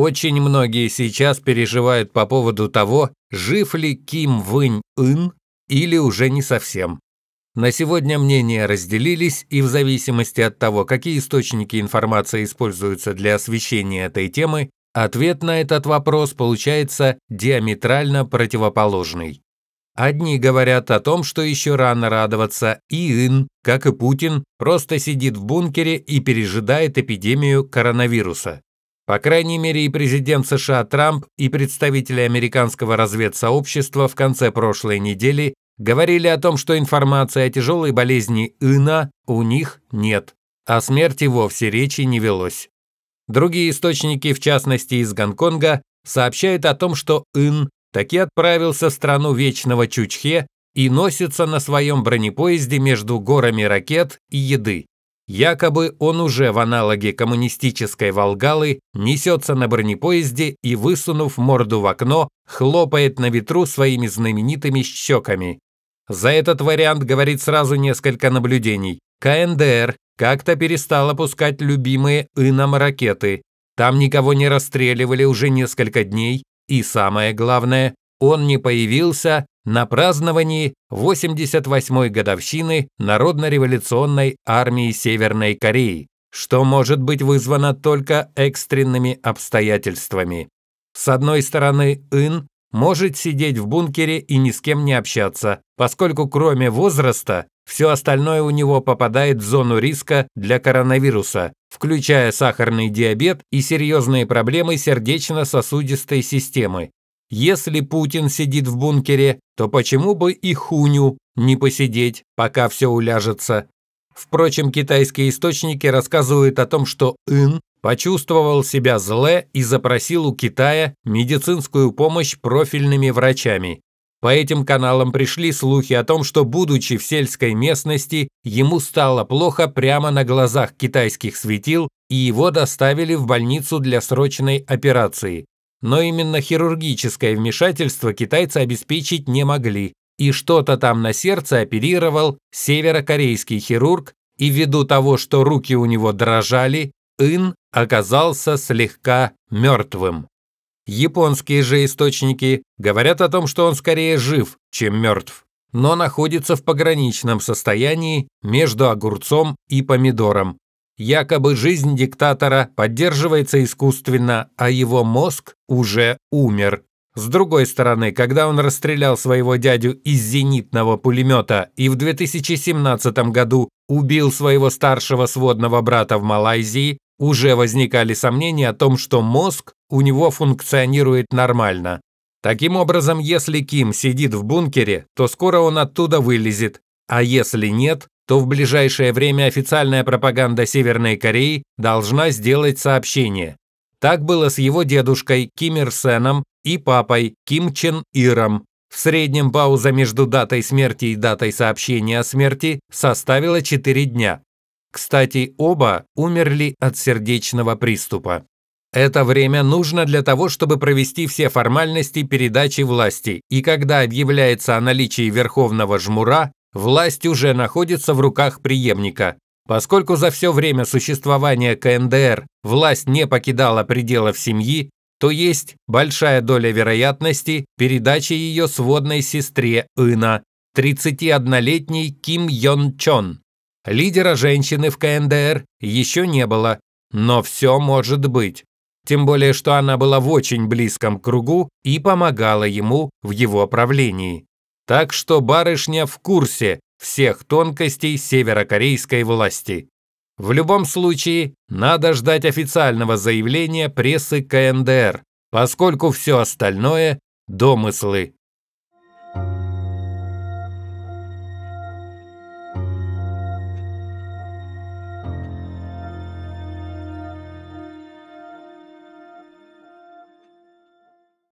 Очень многие сейчас переживают по поводу того, жив ли Ким Вынь Ын или уже не совсем. На сегодня мнения разделились, и в зависимости от того, какие источники информации используются для освещения этой темы, ответ на этот вопрос получается диаметрально противоположный. Одни говорят о том, что еще рано радоваться, и Ин, как и Путин, просто сидит в бункере и пережидает эпидемию коронавируса. По крайней мере, и президент США Трамп, и представители американского разведсообщества в конце прошлой недели говорили о том, что информации о тяжелой болезни Ина у них нет. а смерти вовсе речи не велось. Другие источники, в частности из Гонконга, сообщают о том, что Ин таки отправился в страну Вечного Чучхе и носится на своем бронепоезде между горами ракет и еды. Якобы он уже в аналоге коммунистической Волгалы несется на бронепоезде и, высунув морду в окно, хлопает на ветру своими знаменитыми щеками. За этот вариант говорит сразу несколько наблюдений. КНДР как-то перестала пускать любимые «Инам» ракеты. Там никого не расстреливали уже несколько дней. И самое главное, он не появился на праздновании 88-й годовщины Народно-революционной армии Северной Кореи, что может быть вызвано только экстренными обстоятельствами. С одной стороны, Ин может сидеть в бункере и ни с кем не общаться, поскольку кроме возраста все остальное у него попадает в зону риска для коронавируса, включая сахарный диабет и серьезные проблемы сердечно-сосудистой системы, если Путин сидит в бункере, то почему бы и Хуню не посидеть, пока все уляжется? Впрочем, китайские источники рассказывают о том, что Ин почувствовал себя зле и запросил у Китая медицинскую помощь профильными врачами. По этим каналам пришли слухи о том, что, будучи в сельской местности, ему стало плохо прямо на глазах китайских светил, и его доставили в больницу для срочной операции. Но именно хирургическое вмешательство китайцы обеспечить не могли, и что-то там на сердце оперировал северокорейский хирург, и ввиду того, что руки у него дрожали, Ин оказался слегка мертвым. Японские же источники говорят о том, что он скорее жив, чем мертв, но находится в пограничном состоянии между огурцом и помидором, Якобы жизнь диктатора поддерживается искусственно, а его мозг уже умер. С другой стороны, когда он расстрелял своего дядю из зенитного пулемета и в 2017 году убил своего старшего сводного брата в Малайзии, уже возникали сомнения о том, что мозг у него функционирует нормально. Таким образом, если Ким сидит в бункере, то скоро он оттуда вылезет, а если нет, то в ближайшее время официальная пропаганда Северной Кореи должна сделать сообщение. Так было с его дедушкой Ким Ир Сеном и папой Ким Чен Иром. В среднем пауза между датой смерти и датой сообщения о смерти составила 4 дня. Кстати, оба умерли от сердечного приступа. Это время нужно для того, чтобы провести все формальности передачи власти, и когда объявляется о наличии верховного жмура, власть уже находится в руках преемника. Поскольку за все время существования КНДР власть не покидала пределов семьи, то есть большая доля вероятности передачи ее сводной сестре Ина, 31-летней Ким Йон Чон. Лидера женщины в КНДР еще не было, но все может быть. Тем более, что она была в очень близком кругу и помогала ему в его правлении. Так что барышня в курсе всех тонкостей северокорейской власти. В любом случае, надо ждать официального заявления прессы КНДР, поскольку все остальное – домыслы.